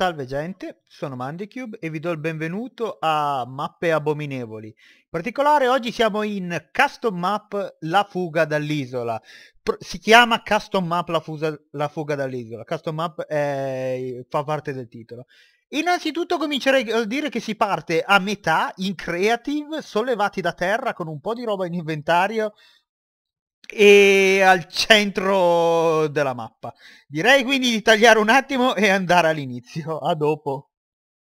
Salve gente, sono MandyCube e vi do il benvenuto a Mappe Abominevoli. In particolare oggi siamo in Custom Map La Fuga dall'Isola. si chiama Custom Map La, Fusa, la Fuga dall'Isola. Custom Map è, fa parte del titolo. Innanzitutto comincerei a dire che si parte a metà in creative, sollevati da terra con un po' di roba in inventario e al centro della mappa. Direi quindi di tagliare un attimo e andare all'inizio, a dopo.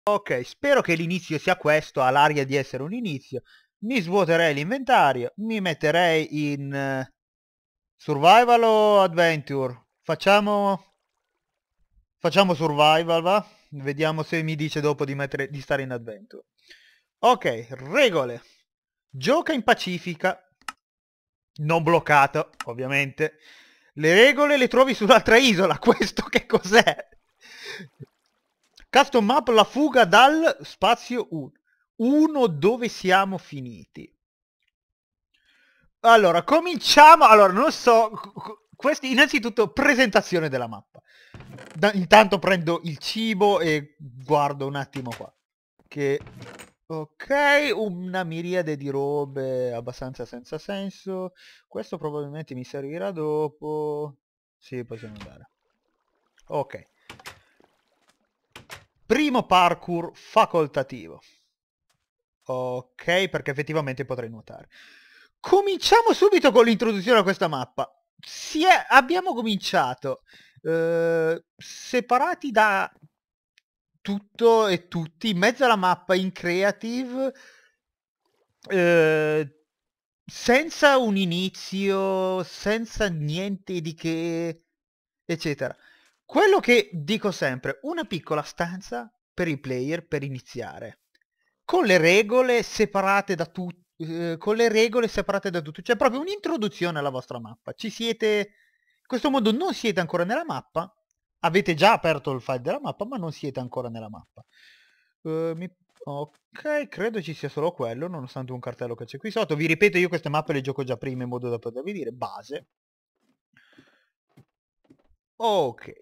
Ok, spero che l'inizio sia questo, ha l'aria di essere un inizio. Mi svuoterei l'inventario, mi metterei in eh, survival o adventure. Facciamo... Facciamo survival, va? Vediamo se mi dice dopo di, mettere, di stare in adventure. Ok, regole. Gioca in pacifica, non bloccato, ovviamente. Le regole le trovi sull'altra isola, questo che cos'è? Custom map la fuga dal spazio 1. 1 dove siamo finiti. Allora, cominciamo... Allora, non so... Questi, innanzitutto, presentazione della mappa. Da, intanto prendo il cibo e guardo un attimo qua. Che Ok, una miriade di robe abbastanza senza senso. Questo probabilmente mi servirà dopo. Sì, possiamo andare. Ok. Primo parkour facoltativo. Ok, perché effettivamente potrei nuotare. Cominciamo subito con l'introduzione a questa mappa. È, abbiamo cominciato eh, separati da tutto e tutti in mezzo alla mappa in creative eh, senza un inizio, senza niente di che, eccetera. Quello che dico sempre, una piccola stanza per i player per iniziare, con le regole separate da tutto, eh, con le regole separate da tutto, cioè proprio un'introduzione alla vostra mappa. Ci siete, in questo modo non siete ancora nella mappa, avete già aperto il file della mappa ma non siete ancora nella mappa. Uh, mi... Ok, credo ci sia solo quello, nonostante un cartello che c'è qui sotto. Vi ripeto, io queste mappe le gioco già prima in modo da potervi dire. Base. Ok.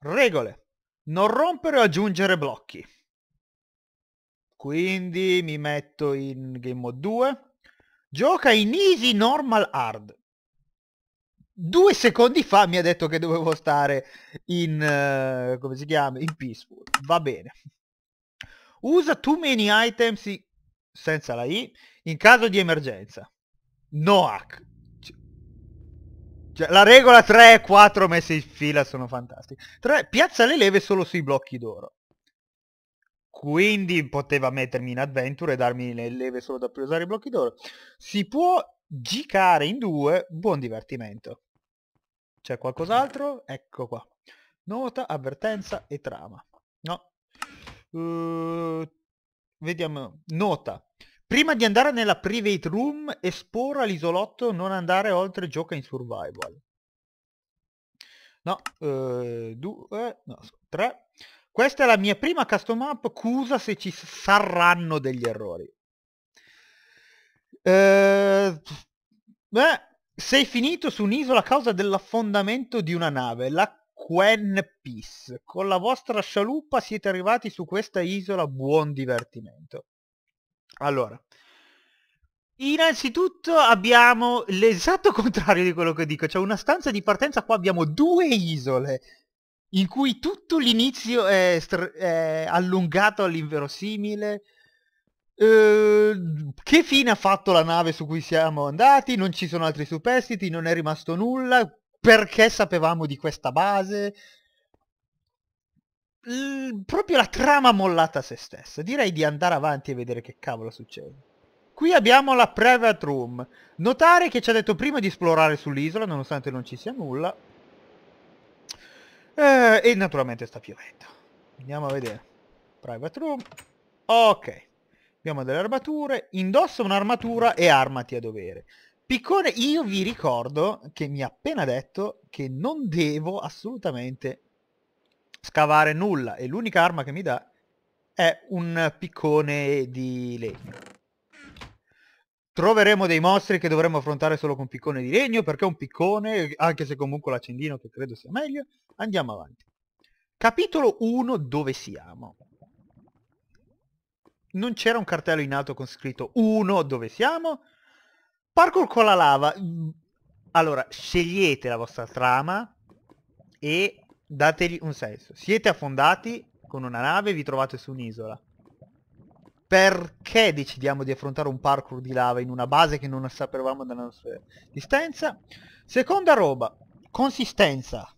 Regole. Non rompere o aggiungere blocchi. Quindi mi metto in game mode 2. Gioca in easy, normal, hard due secondi fa mi ha detto che dovevo stare in, uh, come si chiama, in peaceful. Va bene. Usa too many items i... senza la i in caso di emergenza. No hack. Cioè, la regola 3 e 4 messe in fila sono fantastiche. 3. Piazza le leve solo sui blocchi d'oro. Quindi poteva mettermi in adventure e darmi le leve solo da più usare i blocchi d'oro. Si può gicare in due, buon divertimento. C'è qualcos'altro? Ecco qua. Nota, avvertenza e trama. No. Uh, vediamo. Nota. Prima di andare nella private room, espora l'isolotto, non andare oltre gioca in survival. No, eh, due, no, tre. Questa è la mia prima custom map, scusa se ci saranno degli errori. Uhm, eh, beh, sei finito su un'isola a causa dell'affondamento di una nave, la Quen Peace. Con la vostra scialuppa siete arrivati su questa isola, buon divertimento. Allora, innanzitutto abbiamo l'esatto contrario di quello che dico, cioè una stanza di partenza, qua abbiamo due isole in cui tutto l'inizio è, è allungato all'inverosimile, Ehm, che fine ha fatto la nave su cui siamo andati? Non ci sono altri superstiti, non è rimasto nulla. Perché sapevamo di questa base? L proprio la trama mollata a se stessa. Direi di andare avanti e vedere che cavolo succede. Qui abbiamo la private room. Notare che ci ha detto prima di esplorare sull'isola, nonostante non ci sia nulla. Eh, e naturalmente sta piovendo. Andiamo a vedere. Private room. Ok. Abbiamo delle armature, indossa un'armatura e armati a dovere. Piccone, io vi ricordo che mi ha appena detto che non devo assolutamente scavare nulla e l'unica arma che mi dà è un piccone di legno. Troveremo dei mostri che dovremo affrontare solo con piccone di legno, perché un piccone, anche se comunque l'accendino che credo sia meglio, andiamo avanti. Capitolo 1, dove siamo? non c'era un cartello in alto con scritto 1 dove siamo? Parkour con la lava. Mm, allora, scegliete la vostra trama e dategli un senso. Siete affondati con una nave e vi trovate su un'isola. Perché decidiamo di affrontare un parkour di lava in una base che non sapevamo dalla nostra distanza? Seconda roba, consistenza.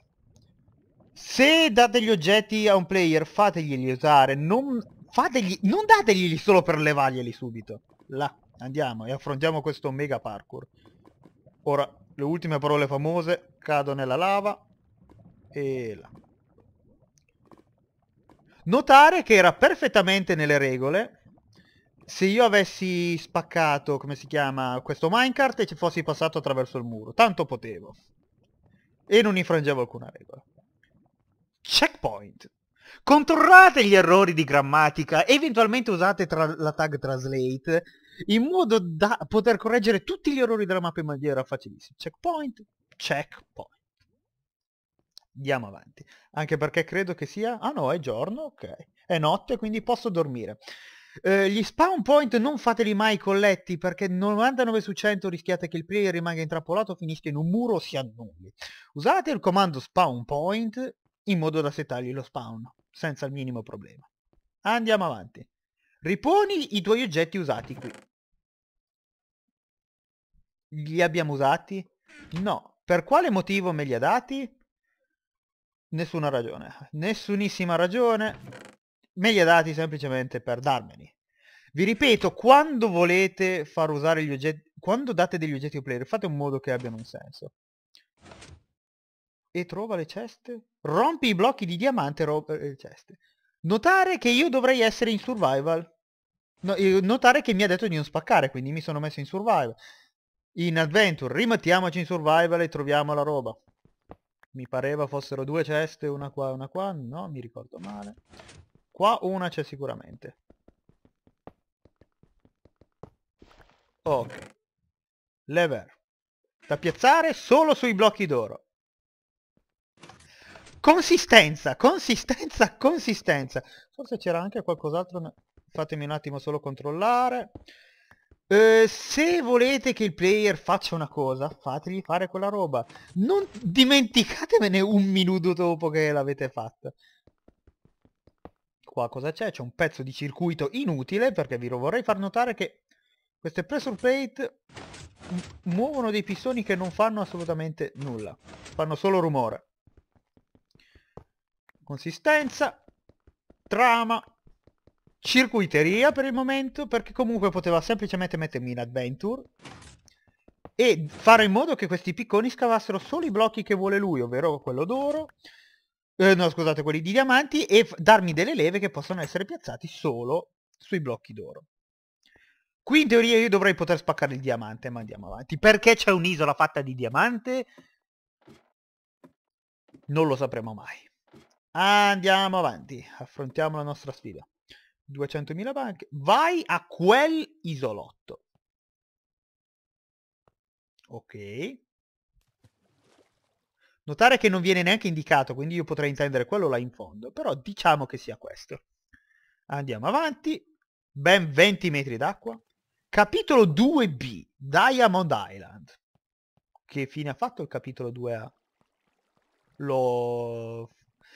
Se date gli oggetti a un player fateglieli usare, non Fategli... Non dateglieli solo per levarglieli subito. Là, andiamo e affrontiamo questo mega parkour. Ora, le ultime parole famose. Cado nella lava. E là. Notare che era perfettamente nelle regole se io avessi spaccato, come si chiama, questo minecart e ci fossi passato attraverso il muro. Tanto potevo. E non infrangevo alcuna regola. Checkpoint. Controllate gli errori di grammatica, eventualmente usate tra- la tag translate in modo da poter correggere tutti gli errori della mappa in maniera facilissima. Checkpoint, checkpoint. Andiamo avanti. Anche perché credo che sia... Ah no, è giorno, ok. È notte, quindi posso dormire. Eh, gli spawn point non fateli mai colletti perché 99 su 100 rischiate che il player rimanga intrappolato, finisca in un muro o si annulli. Usate il comando spawn point in modo da settargli lo spawn senza il minimo problema. Andiamo avanti. Riponi i tuoi oggetti usati qui. Li abbiamo usati? No. Per quale motivo me li ha dati? Nessuna ragione. Nessunissima ragione. Me li ha dati semplicemente per darmeli. Vi ripeto, quando volete far usare gli oggetti... Quando date degli oggetti a player, fate in modo che abbiano un senso. E trova le ceste? Rompi i blocchi di diamante e roba le eh, eh, ceste. Notare che io dovrei essere in survival. No, notare che mi ha detto di non spaccare, quindi mi sono messo in survival. In adventure, rimettiamoci in survival e troviamo la roba. Mi pareva fossero due ceste, una qua e una qua. No, mi ricordo male. Qua una c'è sicuramente. Ok. Lever. Da piazzare solo sui blocchi d'oro. Consistenza, consistenza, consistenza. Forse c'era anche qualcos'altro, fatemi un attimo solo controllare. Eh, se volete che il player faccia una cosa, fategli fare quella roba. Non dimenticatemene un minuto dopo che l'avete fatta. Qua cosa c'è? C'è un pezzo di circuito inutile, perché vi vorrei far notare che queste pressure plate muovono dei pistoni che non fanno assolutamente nulla. Fanno solo rumore consistenza, trama, circuiteria per il momento, perché comunque poteva semplicemente mettermi in adventure e fare in modo che questi picconi scavassero solo i blocchi che vuole lui, ovvero quello d'oro, eh, no scusate, quelli di diamanti, e darmi delle leve che possono essere piazzati solo sui blocchi d'oro. Qui in teoria io dovrei poter spaccare il diamante, ma andiamo avanti. Perché c'è un'isola fatta di diamante? Non lo sapremo mai. Andiamo avanti, affrontiamo la nostra sfida. 200.000 banche. Vai a quel isolotto. Ok. Notare che non viene neanche indicato, quindi io potrei intendere quello là in fondo, però diciamo che sia questo. Andiamo avanti. Ben 20 metri d'acqua. Capitolo 2B, Diamond Island. Che fine ha fatto il capitolo 2A? Lo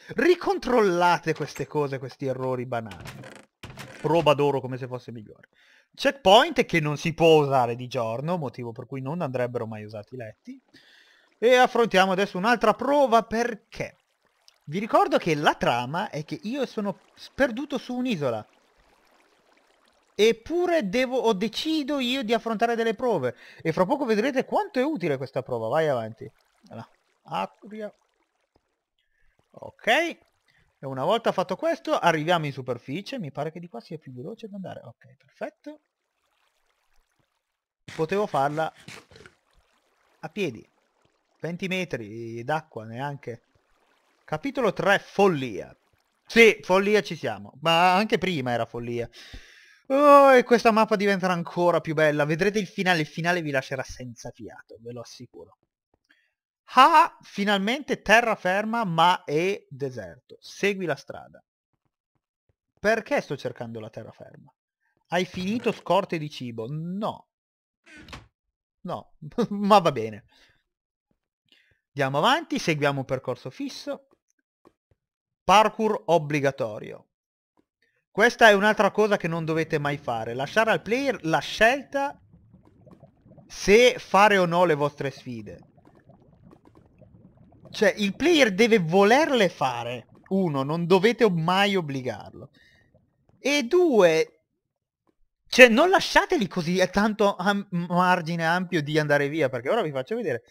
ricontrollate queste cose, questi errori banali. Proba d'oro come se fosse migliore. Checkpoint che non si può usare di giorno, motivo per cui non andrebbero mai usati i letti. E affrontiamo adesso un'altra prova perché... Vi ricordo che la trama è che io sono sperduto su un'isola. Eppure devo, o decido io di affrontare delle prove. E fra poco vedrete quanto è utile questa prova. Vai avanti. Allora, Acria Ok. E una volta fatto questo arriviamo in superficie. Mi pare che di qua sia più veloce da andare. Ok, perfetto. Potevo farla a piedi. 20 metri d'acqua neanche. Capitolo 3, follia. Sì, follia ci siamo. Ma anche prima era follia. Oh, e questa mappa diventerà ancora più bella. Vedrete il finale. Il finale vi lascerà senza fiato, ve lo assicuro. Ha, finalmente terraferma ma è deserto. Segui la strada. Perché sto cercando la terraferma? Hai finito scorte di cibo? No. No, ma va bene. Andiamo avanti, seguiamo un percorso fisso. Parkour obbligatorio. Questa è un'altra cosa che non dovete mai fare. Lasciare al player la scelta se fare o no le vostre sfide. Cioè, il player deve volerle fare. Uno, non dovete mai obbligarlo. E due, cioè non lasciateli così a eh, tanto am margine ampio di andare via, perché ora vi faccio vedere.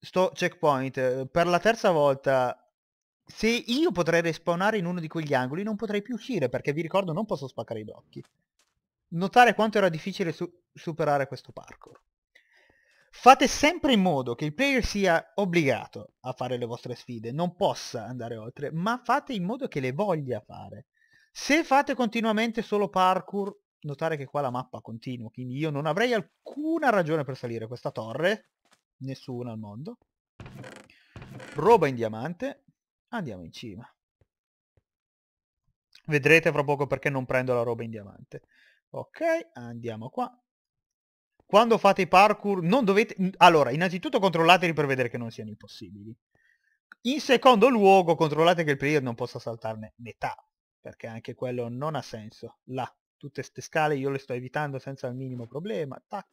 Sto checkpoint, eh, per la terza volta, se io potrei respawnare in uno di quegli angoli non potrei più uscire, perché vi ricordo non posso spaccare i blocchi. Notare quanto era difficile su superare questo parkour. Fate sempre in modo che il player sia obbligato a fare le vostre sfide, non possa andare oltre, ma fate in modo che le voglia fare. Se fate continuamente solo parkour, notare che qua la mappa continua, quindi io non avrei alcuna ragione per salire questa torre, nessuna al mondo. Roba in diamante, andiamo in cima. Vedrete fra poco perché non prendo la roba in diamante. Ok, andiamo qua quando fate i parkour non dovete... Allora, innanzitutto controllateli per vedere che non siano impossibili. In secondo luogo controllate che il player non possa saltarne metà, perché anche quello non ha senso. Là, tutte ste scale io le sto evitando senza il minimo problema. Tac.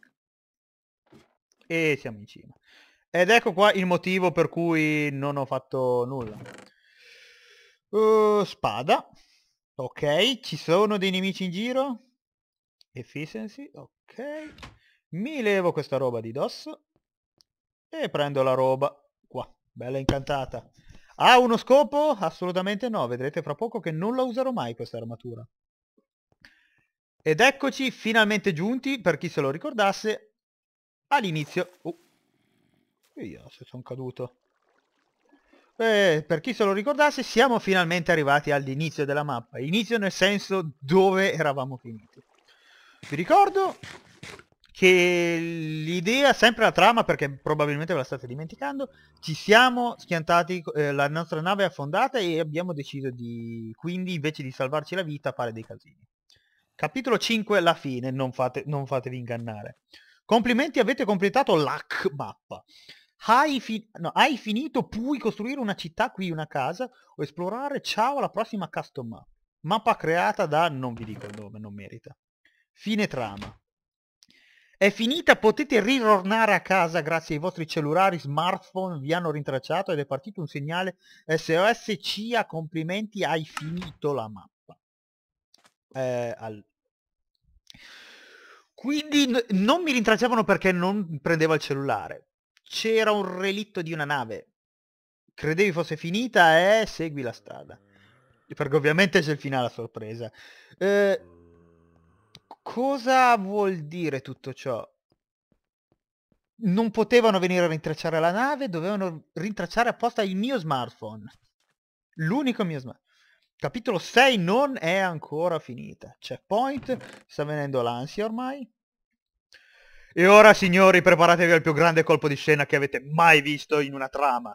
E siamo in cima. Ed ecco qua il motivo per cui non ho fatto nulla. Uh, spada. Ok, ci sono dei nemici in giro? Efficiency, ok. Mi levo questa roba di dosso e prendo la roba qua, bella incantata. Ha uno scopo? Assolutamente no, vedrete fra poco che non la userò mai questa armatura. Ed eccoci finalmente giunti, per chi se lo ricordasse, all'inizio... Oh. Uh, Io se sono caduto. Eh, per chi se lo ricordasse, siamo finalmente arrivati all'inizio della mappa. Inizio nel senso dove eravamo finiti. Vi ricordo che l'idea, sempre la trama, perché probabilmente ve la state dimenticando, ci siamo schiantati, eh, la nostra nave è affondata e abbiamo deciso di, quindi invece di salvarci la vita, fare dei casini. Capitolo 5, la fine, non, fate, non fatevi ingannare. Complimenti, avete completato l'hack mappa. Hai, fi- no, hai finito, puoi costruire una città qui, una casa, o esplorare, ciao, alla prossima custom map. Mappa creata da, non vi dico il nome, non merita. Fine trama. È finita, potete ritornare a casa grazie ai vostri cellulari, smartphone, vi hanno rintracciato ed è partito un segnale SOS CIA, complimenti, hai finito la mappa. Eh, al... Quindi non mi rintracciavano perché non prendeva il cellulare. C'era un relitto di una nave. Credevi fosse finita e eh, segui la strada. Perché ovviamente c'è il finale a sorpresa. Eh, Cosa vuol dire tutto ciò? Non potevano venire a rintracciare la nave, dovevano rintracciare apposta il mio smartphone. L'unico mio smartphone. Capitolo 6 non è ancora finita. Checkpoint, sta venendo l'ansia ormai. E ora signori preparatevi al più grande colpo di scena che avete mai visto in una trama.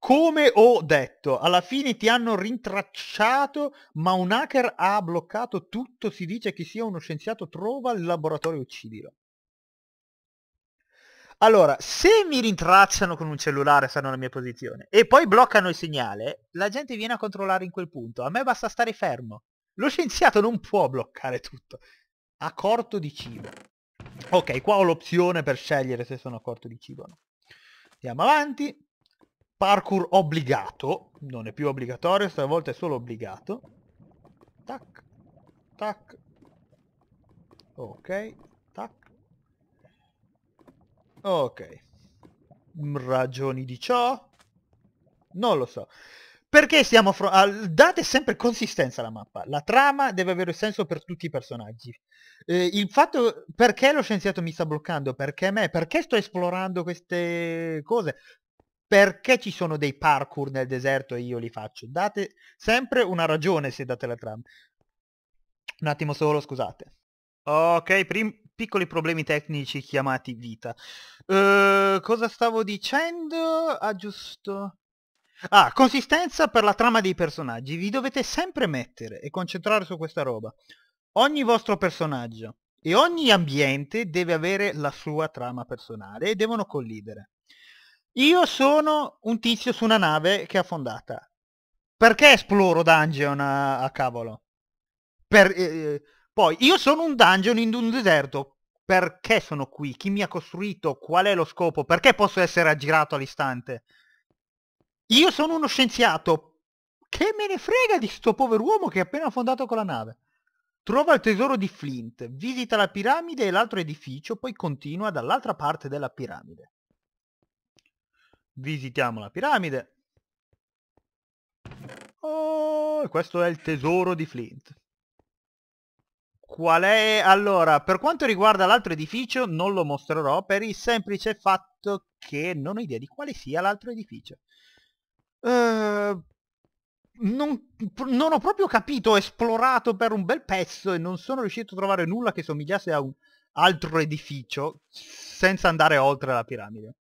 Come ho detto, alla fine ti hanno rintracciato, ma un hacker ha bloccato tutto, si dice che sia uno scienziato, trova il laboratorio e uccidilo. Allora, se mi rintracciano con un cellulare, sanno la mia posizione, e poi bloccano il segnale, la gente viene a controllare in quel punto. A me basta stare fermo. Lo scienziato non può bloccare tutto. A corto di cibo. Ok, qua ho l'opzione per scegliere se sono a corto di cibo o no. Andiamo avanti parkour obbligato, non è più obbligatorio, stavolta è solo obbligato. Tac, tac, ok, tac, ok. Mm, ragioni di ciò? Non lo so. Perché siamo... date sempre consistenza alla mappa. La trama deve avere senso per tutti i personaggi. Eh, il fatto... Perché lo scienziato mi sta bloccando? Perché me? Perché sto esplorando queste cose? perché ci sono dei parkour nel deserto e io li faccio? Date sempre una ragione se date la trama. Un attimo solo, scusate. Ok, prim- piccoli problemi tecnici chiamati vita. Uh, cosa stavo dicendo? Ah, giusto. Ah, consistenza per la trama dei personaggi. Vi dovete sempre mettere e concentrare su questa roba. Ogni vostro personaggio e ogni ambiente deve avere la sua trama personale e devono collidere. Io sono un tizio su una nave che è affondata. Perché esploro dungeon a, a cavolo? Per, eh, eh, poi, io sono un dungeon in un deserto. Perché sono qui? Chi mi ha costruito? Qual è lo scopo? Perché posso essere aggirato all'istante? Io sono uno scienziato. Che me ne frega di sto povero uomo che è appena affondato con la nave? Trova il tesoro di Flint, visita la piramide e l'altro edificio, poi continua dall'altra parte della piramide. Visitiamo la piramide. Oh, questo è il tesoro di Flint. Qual è? Allora, per quanto riguarda l'altro edificio non lo mostrerò per il semplice fatto che non ho idea di quale sia l'altro edificio. Uh, non, non, ho proprio capito, ho esplorato per un bel pezzo e non sono riuscito a trovare nulla che somigliasse a un altro edificio senza andare oltre la piramide.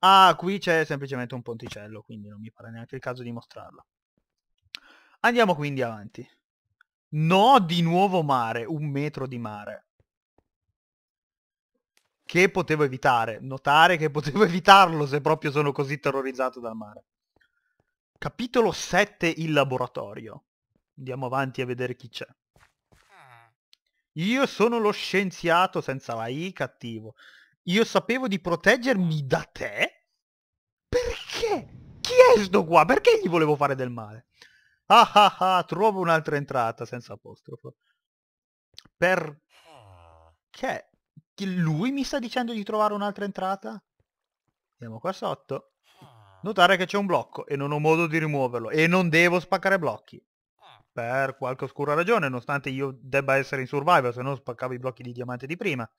Ah, qui c'è semplicemente un ponticello, quindi non mi pare neanche il caso di mostrarlo. Andiamo quindi avanti. No, di nuovo mare, un metro di mare. Che potevo evitare, notare che potevo evitarlo se proprio sono così terrorizzato dal mare. Capitolo 7, il laboratorio. Andiamo avanti a vedere chi c'è. Ah. Io sono lo scienziato senza la I cattivo io sapevo di proteggermi da te? Perché? Chi è sto qua? Perché gli volevo fare del male? Ah ah ah, trovo un'altra entrata senza apostrofo. Perché? Lui mi sta dicendo di trovare un'altra entrata? Andiamo qua sotto. Notare che c'è un blocco e non ho modo di rimuoverlo e non devo spaccare blocchi. Per qualche oscura ragione, nonostante io debba essere in survival, se no spaccavo i blocchi di diamante di prima.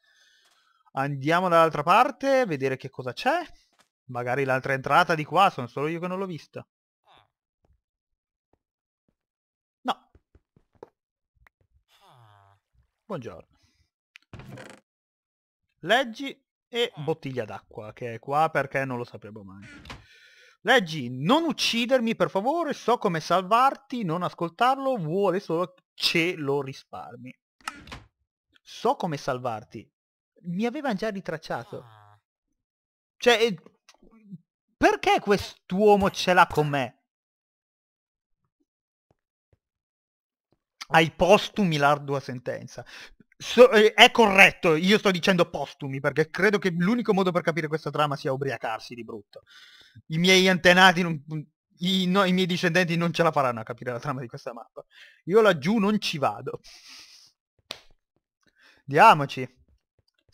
Andiamo dall'altra parte, vedere che cosa c'è. Magari l'altra entrata di qua, sono solo io che non l'ho vista. No. Buongiorno. Leggi e bottiglia d'acqua, che è qua perché non lo sapevo mai. Leggi, non uccidermi per favore, so come salvarti, non ascoltarlo, vuole solo che lo risparmi. So come salvarti mi avevano già ritracciato. Ah. Cioè, perché quest'uomo ce l'ha con me? Ai postumi l'ardua sentenza. So, eh, è corretto, io sto dicendo postumi perché credo che l'unico modo per capire questa trama sia ubriacarsi di brutto. I miei antenati, non, mm, i, no, i miei discendenti non ce la faranno a capire la trama di questa mappa. Io laggiù non ci vado. Diamoci.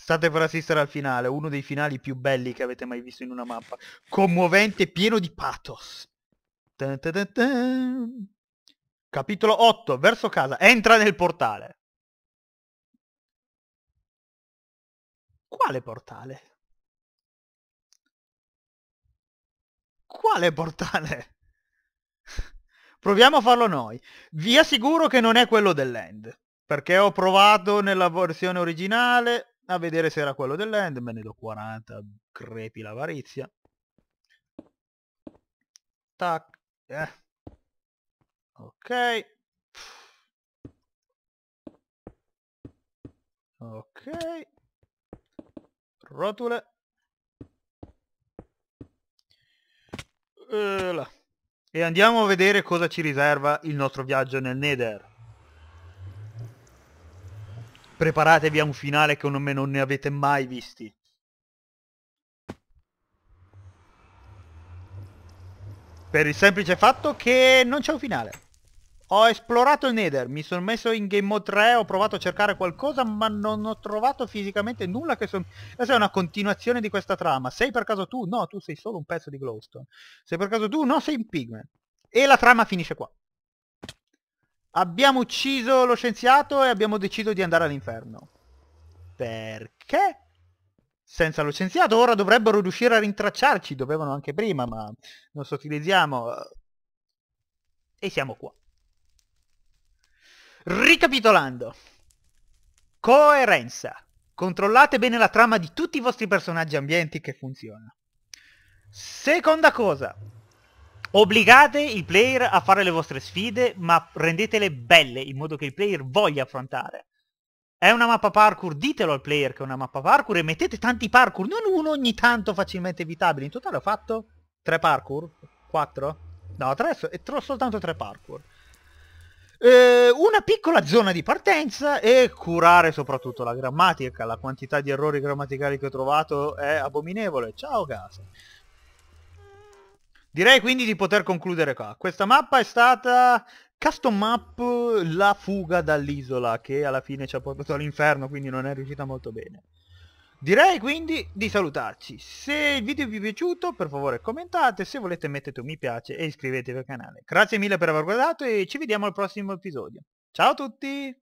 State per assistere al finale, uno dei finali più belli che avete mai visto in una mappa. Commovente, pieno di pathos. Tan tan tan. Capitolo 8, verso casa. Entra nel portale. Quale portale? Quale portale? Proviamo a farlo noi. Vi assicuro che non è quello dell'end. Perché ho provato nella versione originale, a vedere se era quello dell'end, me ne do 40, crepi l'avarizia. Tac. Eh. Ok. Ok. Rotule. Eh, e andiamo a vedere cosa ci riserva il nostro viaggio nel Nether preparatevi a un finale che non, non ne avete mai visti. Per il semplice fatto che non c'è un finale. Ho esplorato il Nether, mi sono messo in Game Mode 3, ho provato a cercare qualcosa, ma non ho trovato fisicamente nulla che sono... Questa è una continuazione di questa trama. Sei per caso tu? No, tu sei solo un pezzo di glowstone. Sei per caso tu? No, sei un pigman. E la trama finisce qua. Abbiamo ucciso lo scienziato e abbiamo deciso di andare all'inferno. Perché? Senza lo scienziato ora dovrebbero riuscire a rintracciarci, dovevano anche prima, ma non sottilizziamo. Eh, e siamo qua. Ricapitolando. Coerenza. Controllate bene la trama di tutti i vostri personaggi ambienti che funziona. Seconda cosa, Obbligate i player a fare le vostre sfide, ma rendetele belle, in modo che il player voglia affrontare. È una mappa parkour, ditelo al player che è una mappa parkour e mettete tanti parkour, non uno ogni tanto facilmente evitabile. In totale ho fatto tre parkour? Quattro? No, tre, soltanto tre parkour. Eh, una piccola zona di partenza e curare soprattutto la grammatica, la quantità di errori grammaticali che ho trovato è abominevole. Ciao Gas! Direi quindi di poter concludere qua. Questa mappa è stata custom map la fuga dall'isola che alla fine ci ha portato all'inferno quindi non è riuscita molto bene. Direi quindi di salutarci. Se il video vi è piaciuto per favore commentate, se volete mettete un mi piace e iscrivetevi al canale. Grazie mille per aver guardato e ci vediamo al prossimo episodio. Ciao a tutti!